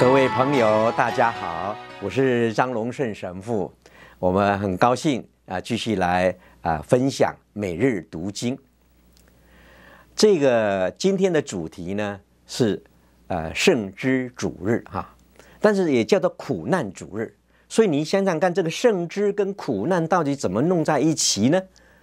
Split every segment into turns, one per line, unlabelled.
各位朋友，大家好，我是张龙胜神父，我们很高兴啊，继续来啊分享每日读经。这个今天的主题呢是呃圣之主日哈，但是也叫做苦难主日，所以你想想看，这个圣之跟苦难到底怎么弄在一起呢？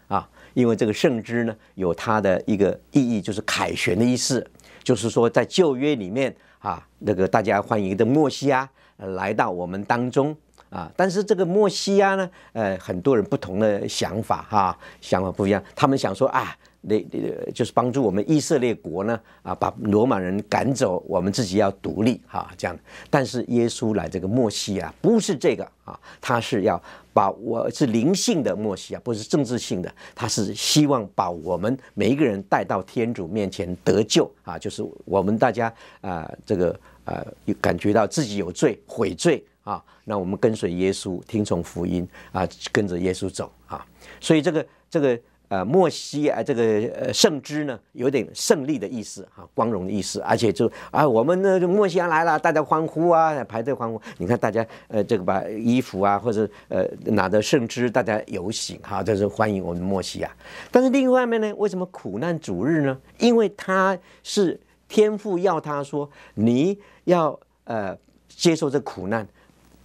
啊，因为这个圣之呢有它的一个意义，就是凯旋的意思，就是说在旧约里面。啊，那个大家欢迎的墨西亚来到我们当中啊，但是这个墨西亚呢，呃，很多人不同的想法哈，想法不一样，他们想说啊。那呃，就是帮助我们以色列国呢，啊，把罗马人赶走，我们自己要独立哈，这样。但是耶稣来这个墨西啊，不是这个啊，他是要把我是灵性的墨西啊，不是政治性的，他是希望把我们每一个人带到天主面前得救啊，就是我们大家啊，这个呃，感觉到自己有罪悔罪啊，那我们跟随耶稣，听从福音啊，跟着耶稣走啊，所以这个这个。呃，莫西啊，这个呃，圣之呢，有点胜利的意思哈，光荣的意思，而且就啊，我们呢，莫西亚来了，大家欢呼啊，排队欢呼。你看大家呃，这个把衣服啊，或者呃，拿着圣之，大家游行哈，这是欢迎我们莫西亚。但是另一方面呢，为什么苦难主日呢？因为他是天父要他说，你要呃接受这苦难，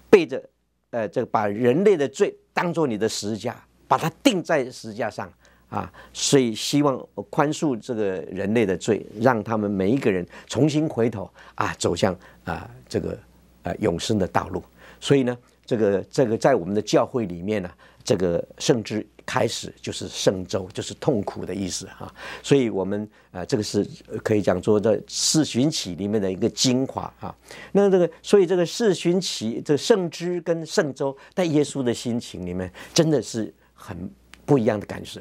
背着呃，这个把人类的罪当做你的十字架，把它钉在十字架上。啊，所以希望宽恕这个人类的罪，让他们每一个人重新回头啊，走向啊这个啊永生的道路。所以呢，这个这个在我们的教会里面呢，这个圣知开始就是圣周，就是痛苦的意思啊。所以，我们啊这个是可以讲说这四旬期里面的一个精华啊。那这个所以这个四旬期，这圣知跟圣周在耶稣的心情里面真的是很不一样的感受。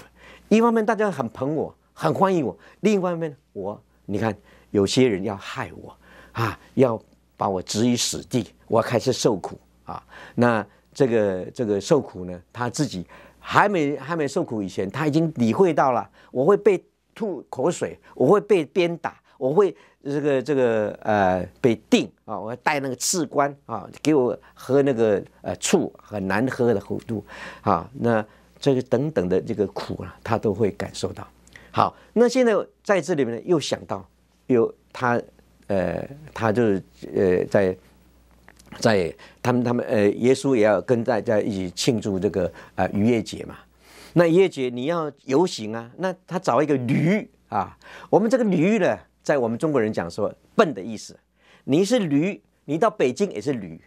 一方面大家很捧我，很欢迎我；另一方面，我你看有些人要害我啊，要把我置于死地，我开始受苦啊。那这个这个受苦呢，他自己还没还没受苦以前，他已经理会到了，我会被吐口水，我会被鞭打，我会这个这个呃被定啊，我要带那个刺官啊，给我喝那个呃醋很难喝的苦度啊那。这个等等的这个苦啊，他都会感受到。好，那现在在这里面呢，又想到，又他，呃，他就是，呃，在，在他们他们，呃，耶稣也要跟大家一起庆祝这个呃逾越节嘛。那逾越节你要游行啊，那他找一个驴啊。我们这个驴呢，在我们中国人讲说笨的意思。你是驴，你到北京也是驴。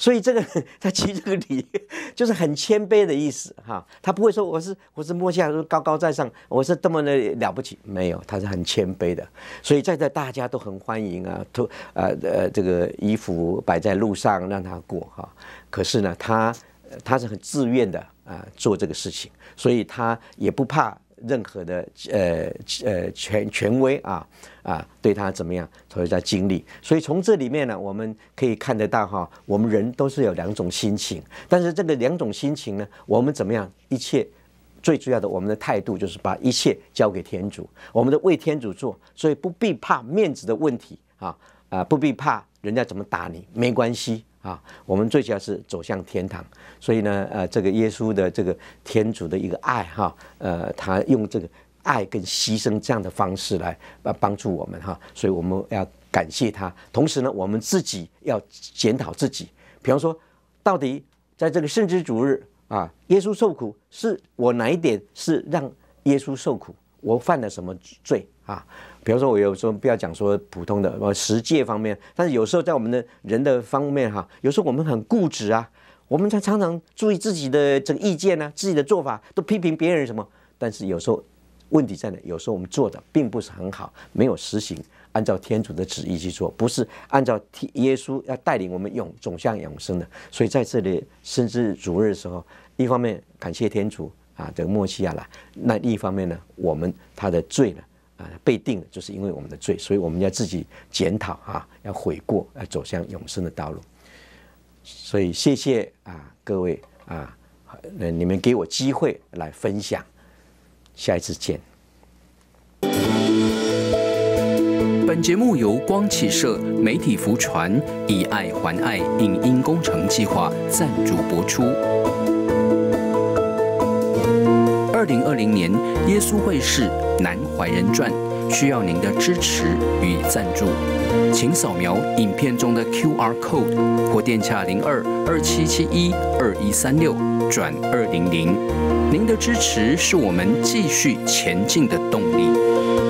所以这个 他实这个理，就是很谦卑的意思哈。他不会说我是我是摸墨家高高在上，我是多么的了不起。没有，他是很谦卑的。所以在这大家都很欢迎啊，都呃呃这个衣服摆在路上让他过哈。可是呢，他他是很自愿的啊做这个事情，所以他也不怕。任何的呃呃权权威啊啊对他怎么样，他在经历，所以从这里面呢，我们可以看得到哈，我们人都是有两种心情，但是这个两种心情呢，我们怎么样，一切最主要的我们的态度就是把一切交给天主，我们的为天主做，所以不必怕面子的问题啊啊，不必怕人家怎么打你，没关系。啊，我们最主要是走向天堂，所以呢，呃，这个耶稣的这个天主的一个爱哈，呃，他用这个爱跟牺牲这样的方式来帮帮助我们哈，所以我们要感谢他，同时呢，我们自己要检讨自己，比方说，到底在这个圣之主日啊，耶稣受苦，是我哪一点是让耶稣受苦？我犯了什么罪？啊，比方说，我有时候不要讲说普通的，呃，实践方面，但是有时候在我们的人的方面哈，有时候我们很固执啊，我们常常常注意自己的这个意见呢，自己的做法都批评别人什么。但是有时候问题在哪？有时候我们做的并不是很好，没有实行按照天主的旨意去做，不是按照耶稣要带领我们永走向永生的。所以在这里甚至主日的时候，一方面感谢天主啊，这个默西亚了，那另一方面呢，我们他的罪呢？啊，被定了，就是因为我们的罪，所以我们要自己检讨啊，要悔过，要走向永生的道路。所以谢谢啊，各位啊，那你们给我机会来分享，下一次见。本节目由光启社媒体福传以爱还爱影音工程计划赞助播出。二零二零年耶稣会士南怀仁传，需要您的支持与赞助，请扫描影片中的 QR Code 或电洽零二二七七一二一三六转二零零。您的支持是我们继续前进的动力。